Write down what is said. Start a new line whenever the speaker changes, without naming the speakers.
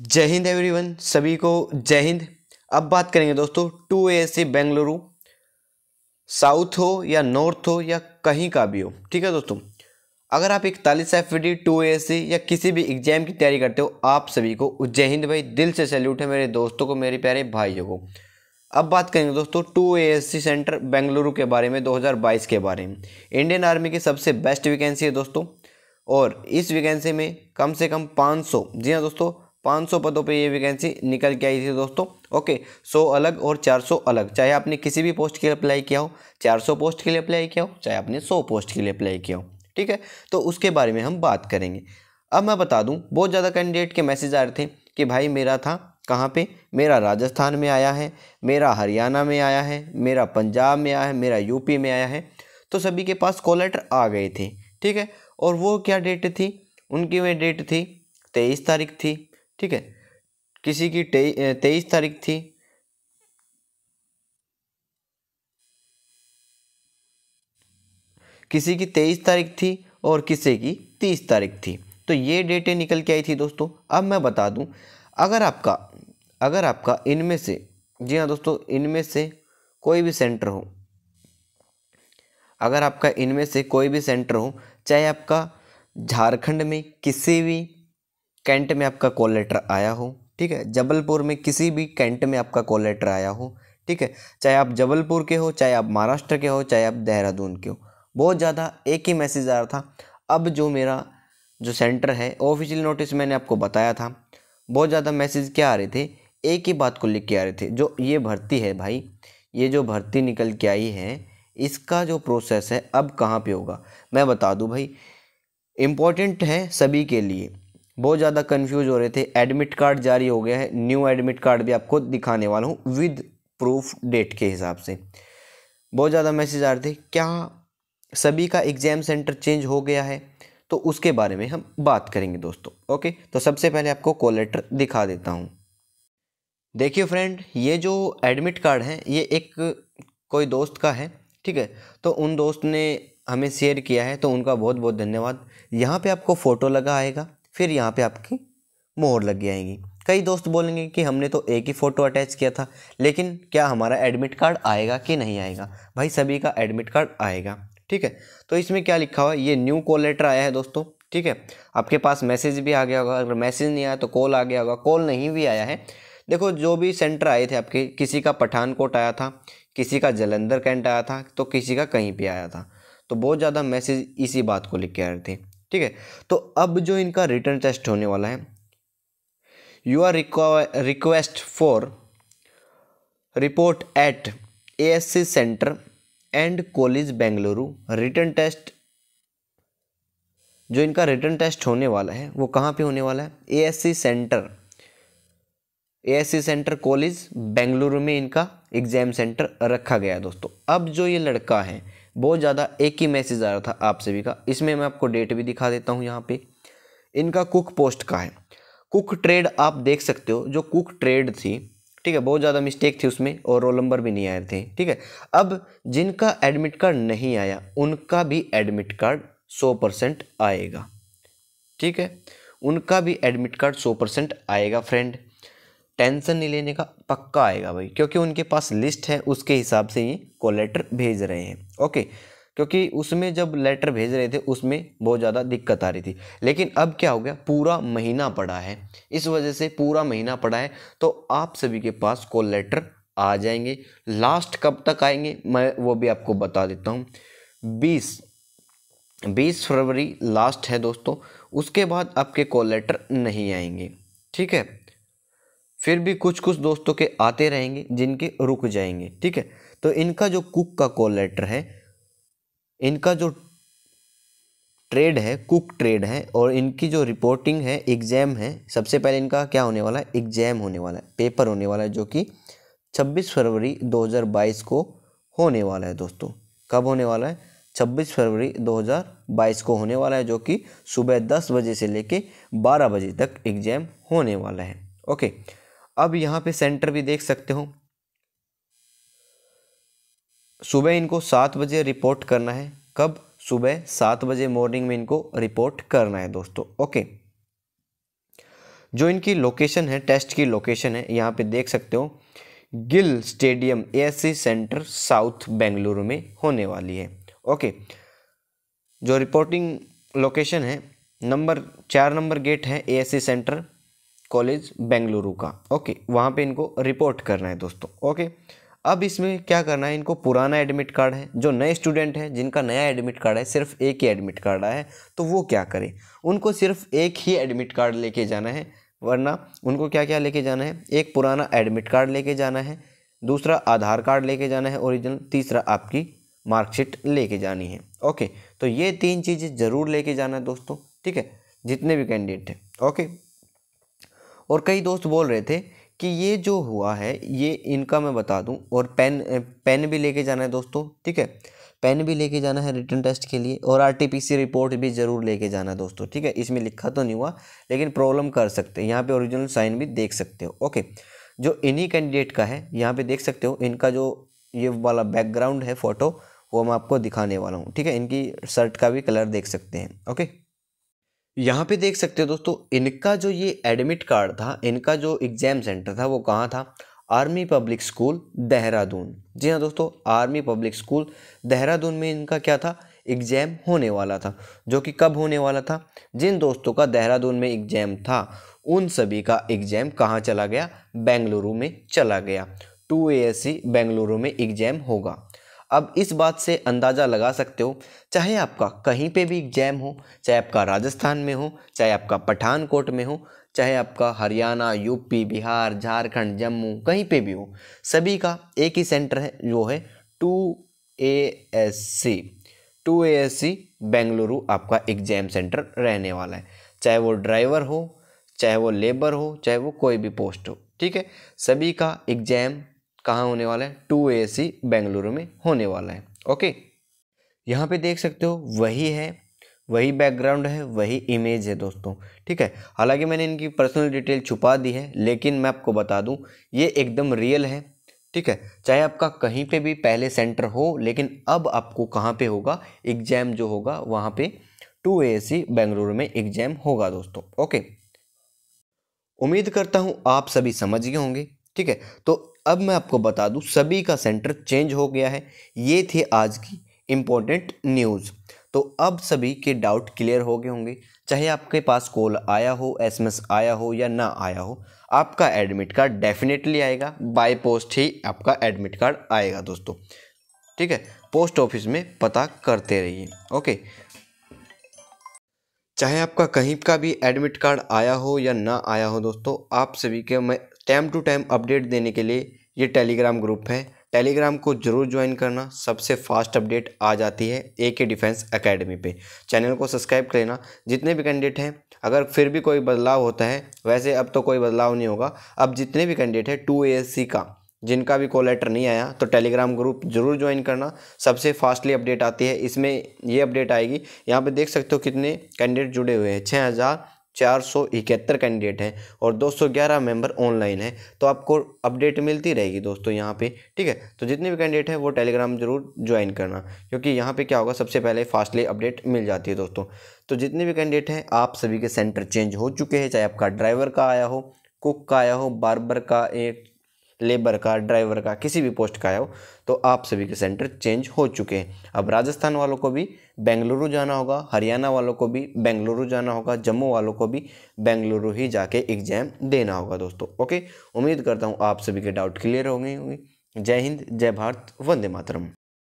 जय हिंद एवरीवन सभी को जय हिंद अब बात करेंगे दोस्तों two A C Bengaluru south हो या नॉर्थ हो या कहीं का भी हो ठीक है दोस्तों अगर आप इकतालीस F D two A C या किसी भी एग्जाम की तैयारी करते हो आप सभी को जय हिंद भाई दिल से सैल्यूट है मेरे दोस्तों को मेरे प्यारे भाइयों को अब बात करेंगे दोस्तों टू ए सेंटर बेंगलुरु के बारे में 2022 के बारे में इंडियन आर्मी की सबसे बेस्ट वैकेंसी है दोस्तों और इस वैकेंसी में कम से कम 500 जी हाँ दोस्तों 500 पदों पे ये वैकेंसी निकल के आई थी दोस्तों ओके 100 अलग और 400 अलग चाहे आपने किसी भी पोस्ट के लिए अप्लाई किया हो 400 पोस्ट के लिए अप्लाई किया हो चाहे आपने 100 पोस्ट के लिए अप्लाई किया हो ठीक है तो उसके बारे में हम बात करेंगे अब मैं बता दूँ बहुत ज़्यादा कैंडिडेट के मैसेज आ रहे थे कि भाई मेरा था कहाँ पे मेरा राजस्थान में आया है मेरा हरियाणा में आया है मेरा पंजाब में आया है मेरा यूपी में आया है तो सभी के पास कॉल लेटर आ गए थे ठीक है और वो क्या डेट थी उनकी वह डेट थी तेईस तारीख थी ठीक है किसी की तेईस तारीख थी किसी की तेईस तारीख थी और किसी की तीस तारीख थी तो ये डेटें निकल के आई थी दोस्तों अब मैं बता दूं अगर आपका अगर आपका इनमें से जी हाँ दोस्तों इनमें से कोई भी सेंटर हो अगर आपका इनमें से कोई भी सेंटर हो चाहे आपका झारखंड में किसी भी कैंट में आपका कॉल लेटर आया हो ठीक है जबलपुर में किसी भी कैंट में आपका कॉल लेटर आया हो ठीक है चाहे आप जबलपुर के हो चाहे आप महाराष्ट्र के हो चाहे आप देहरादून के हो बहुत ज़्यादा एक ही मैसेज आ रहा था अब जो मेरा जो सेंटर है ऑफिशियल नोटिस मैंने आपको बताया था बहुत ज़्यादा मैसेज क्या आ रहे थे एक ही बात को लिख के आ रहे थे जो ये भर्ती है भाई ये जो भर्ती निकल के आई है इसका जो प्रोसेस है अब कहाँ पे होगा मैं बता दूँ भाई इम्पोर्टेंट है सभी के लिए बहुत ज़्यादा कन्फ्यूज हो रहे थे एडमिट कार्ड जारी हो गया है न्यू एडमिट कार्ड भी आपको दिखाने वाला हूँ विद प्रूफ डेट के हिसाब से बहुत ज़्यादा मैसेज आ रहे थे क्या सभी का एग्ज़ाम सेंटर चेंज हो गया है तो उसके बारे में हम बात करेंगे दोस्तों ओके तो सबसे पहले आपको कॉल लेटर दिखा देता हूँ देखिए फ्रेंड ये जो एडमिट कार्ड है ये एक कोई दोस्त का है ठीक है तो उन दोस्त ने हमें शेयर किया है तो उनका बहुत बहुत धन्यवाद यहाँ पे आपको फ़ोटो लगा आएगा फिर यहाँ पे आपकी मोहर लग जाएगी कई दोस्त बोलेंगे कि हमने तो एक ही फ़ोटो अटैच किया था लेकिन क्या हमारा एडमिट कार्ड आएगा कि नहीं आएगा भाई सभी का एडमिट कार्ड आएगा ठीक है तो इसमें क्या लिखा हुआ है ये न्यू कॉल लेटर आया है दोस्तों ठीक है आपके पास मैसेज भी आ गया होगा अगर मैसेज नहीं आया तो कॉल आ गया होगा कॉल नहीं भी आया है देखो जो भी सेंटर आए थे आपके किसी का पठानकोट आया था किसी का जलंधर कैंट आया था तो किसी का कहीं पर आया था तो बहुत ज़्यादा मैसेज इसी बात को लिख के आ रहे थे ठीक है तो अब जो इनका रिटर्न टेस्ट होने वाला है you are request for report at A S C centre and college Bengaluru return test जो इनका रिटर्न टेस्ट होने वाला है वो कहाँ पे होने वाला है A S C centre A S C centre college Bengaluru में इनका एग्ज़ाम सेंटर रखा गया है दोस्तों अब जो ये लड़का है बहुत ज़्यादा एक ही मैसेज आ रहा था आप सभी का इसमें मैं आपको डेट भी दिखा देता हूँ यहाँ पे इनका कुक पोस्ट का है कुक ट्रेड आप देख सकते हो जो कुक ट्रेड थी ठीक है बहुत ज़्यादा मिस्टेक थी उसमें और रोल नंबर भी नहीं आए थे ठीक है अब जिनका एडमिट कार्ड नहीं आया उनका भी एडमिट कार्ड सौ परसेंट आएगा ठीक है उनका भी एडमिट कार्ड सौ परसेंट आएगा फ्रेंड टेंशन नहीं लेने का पक्का आएगा भाई क्योंकि उनके पास लिस्ट है उसके हिसाब से ही को लेटर भेज रहे हैं ओके क्योंकि उसमें जब लेटर भेज रहे थे उसमें बहुत ज़्यादा दिक्कत आ रही थी लेकिन अब क्या हो गया पूरा महीना पड़ा है इस वजह से पूरा महीना पड़ा है तो आप सभी के पास कॉल लेटर आ जाएंगे लास्ट कब तक आएंगे मैं वो भी आपको बता देता हूँ बीस बीस फरवरी लास्ट है दोस्तों उसके बाद आपके कॉल लेटर नहीं आएंगे ठीक है फिर भी कुछ कुछ दोस्तों के आते रहेंगे जिनके रुक जाएंगे ठीक है तो इनका जो कुक का कॉल लेटर है इनका जो ट्रेड है कुक ट्रेड है और इनकी जो रिपोर्टिंग है एग्ज़ाम है सबसे पहले इनका क्या होने वाला है एग्ज़ाम होने वाला है पेपर होने वाला है जो कि 26 फरवरी 2022 को होने वाला है दोस्तों कब होने वाला है 26 फरवरी 2022 को होने वाला है जो कि सुबह 10 बजे से लेके 12 बजे तक एग्ज़ाम होने वाला है ओके अब यहाँ पे सेंटर भी देख सकते हो सुबह इनको सात बजे रिपोर्ट करना है कब सुबह सात बजे मॉर्निंग में इनको रिपोर्ट करना है दोस्तों ओके जो इनकी लोकेशन है टेस्ट की लोकेशन है यहाँ पे देख सकते हो Gill stadium A centre south Bengaluru में होने वाली है ओके जो रिपोर्टिंग लोकेशन है नंबर चार नंबर गेट है ए सेंटर कॉलेज बेंगलुरु का ओके वहाँ पे इनको रिपोर्ट करना है दोस्तों ओके अब इसमें क्या करना है इनको पुराना एडमिट कार्ड है जो नए स्टूडेंट हैं जिनका नया एडमिट कार्ड है सिर्फ एक ही एडमिट कार्ड आया है तो वो क्या करें उनको सिर्फ एक ही एडमिट कार्ड लेके जाना है वरना उनको क्या क्या लेके जाना है एक पुराना एडमिट कार्ड लेके जाना है दूसरा आधार कार्ड लेके जाना है ओरिजिनल तीसरा आपकी मार्कशीट लेके जानी है ओके तो ये तीन चीज़ें ज़रूर लेके जाना है दोस्तों ठीक है जितने भी कैंडिडेट हैं ओके और कई दोस्त बोल रहे थे कि ये जो हुआ है ये इनका मैं बता दूं और पेन पेन भी लेके जाना है दोस्तों ठीक है पेन भी लेके जाना है रिटर्न टेस्ट के लिए और आरटीपीसी रिपोर्ट भी ज़रूर लेके जाना है दोस्तों ठीक है इसमें लिखा तो नहीं हुआ लेकिन प्रॉब्लम कर सकते हैं यहाँ पे ओरिजिनल साइन भी देख सकते हो ओके जो इन्हीं कैंडिडेट का है यहाँ पर देख सकते हो इनका जो ये वाला बैकग्राउंड है फ़ोटो वो मैं आपको दिखाने वाला हूँ ठीक है इनकी शर्ट का भी कलर देख सकते हैं ओके यहाँ पे देख सकते हो दोस्तों इनका जो ये एडमिट कार्ड था इनका जो एग्ज़ाम सेंटर था वो कहाँ था आर्मी पब्लिक स्कूल देहरादून जी हाँ दोस्तों आर्मी पब्लिक स्कूल देहरादून में इनका क्या था एग्ज़ाम होने वाला था जो कि कब होने वाला था जिन दोस्तों का देहरादून में एग्ज़ाम था उन सभी का एग्ज़ाम कहाँ चला गया बेंगलुरु में चला गया two A S C Bengaluru में एग्ज़ाम होगा अब इस बात से अंदाज़ा लगा सकते हो चाहे आपका कहीं पे भी एग्जाम हो चाहे आपका राजस्थान में हो चाहे आपका पठानकोट में हो चाहे आपका हरियाणा यूपी बिहार झारखंड जम्मू कहीं पे भी हो सभी का एक ही सेंटर है जो है two A S C two A S C Bengaluru आपका एग्जाम सेंटर रहने वाला है चाहे वो ड्राइवर हो चाहे वो लेबर हो चाहे वो कोई भी पोस्ट हो ठीक है सभी का एग्जाम कहाँ होने वाला है टू ए सी बेंगलुरु में होने वाला है ओके यहाँ पे देख सकते हो वही है वही बैकग्राउंड है वही इमेज है दोस्तों ठीक है हालांकि मैंने इनकी पर्सनल डिटेल छुपा दी है लेकिन मैं आपको बता दूं ये एकदम रियल है ठीक है चाहे आपका कहीं पे भी पहले सेंटर हो लेकिन अब आपको कहाँ पे होगा एग्ज़ाम जो होगा वहाँ पे टू ए सी बेंगलुरु में एग्ज़ाम होगा दोस्तों ओके उम्मीद करता हूँ आप सभी समझ गए होंगे ठीक है तो अब मैं आपको बता दूं सभी का सेंटर चेंज हो गया है ये थी आज की इम्पोर्टेंट न्यूज़ तो अब सभी के डाउट क्लियर हो गए होंगे चाहे आपके पास कॉल आया हो एसएमएस आया हो या ना आया हो आपका एडमिट कार्ड डेफिनेटली आएगा बाय पोस्ट ही आपका एडमिट कार्ड आएगा दोस्तों ठीक है पोस्ट ऑफिस में पता करते रहिए ओके चाहे आपका कहीं का भी एडमिट कार्ड आया हो या ना आया हो दोस्तों आप सभी के मैं टाइम टू टाइम अपडेट देने के लिए ये टेलीग्राम ग्रुप है टेलीग्राम को जरूर ज्वाइन करना सबसे फास्ट अपडेट आ जाती है ए के डिफेंस अकेडमी पे चैनल को सब्सक्राइब कर लेना जितने भी कैंडिडेट हैं अगर फिर भी कोई बदलाव होता है वैसे अब तो कोई बदलाव नहीं होगा अब जितने भी कैंडिडेट हैं टू ए का जिनका भी कॉल लेटर नहीं आया तो टेलीग्राम ग्रुप जरूर ज्वाइन करना सबसे फास्टली अपडेट आती है इसमें ये अपडेट आएगी यहाँ पर देख सकते हो कितने कैंडिडेट जुड़े हुए हैं छः हज़ार चार सौ इकहत्तर कैंडिडेट हैं और दो सौ ग्यारह मेंबर ऑनलाइन है तो आपको अपडेट मिलती रहेगी दोस्तों यहाँ पे ठीक है तो जितने भी कैंडिडेट हैं वो टेलीग्राम जरूर ज्वाइन करना क्योंकि यहाँ पे क्या होगा सबसे पहले फास्टली अपडेट मिल जाती है दोस्तों तो जितने भी कैंडिडेट हैं आप सभी के सेंटर चेंज हो चुके हैं चाहे आपका ड्राइवर का आया हो कुक का आया हो बार्बर का एक लेबर का ड्राइवर का किसी भी पोस्ट का आया हो तो आप सभी के सेंटर चेंज हो चुके हैं अब राजस्थान वालों को भी बेंगलुरु जाना होगा हरियाणा वालों को भी बेंगलुरु जाना होगा जम्मू वालों को भी बेंगलुरु ही जाके एग्जाम देना होगा दोस्तों ओके उम्मीद करता हूँ आप सभी के डाउट क्लियर हो गए होंगे जय हिंद जय भारत वंदे मातरम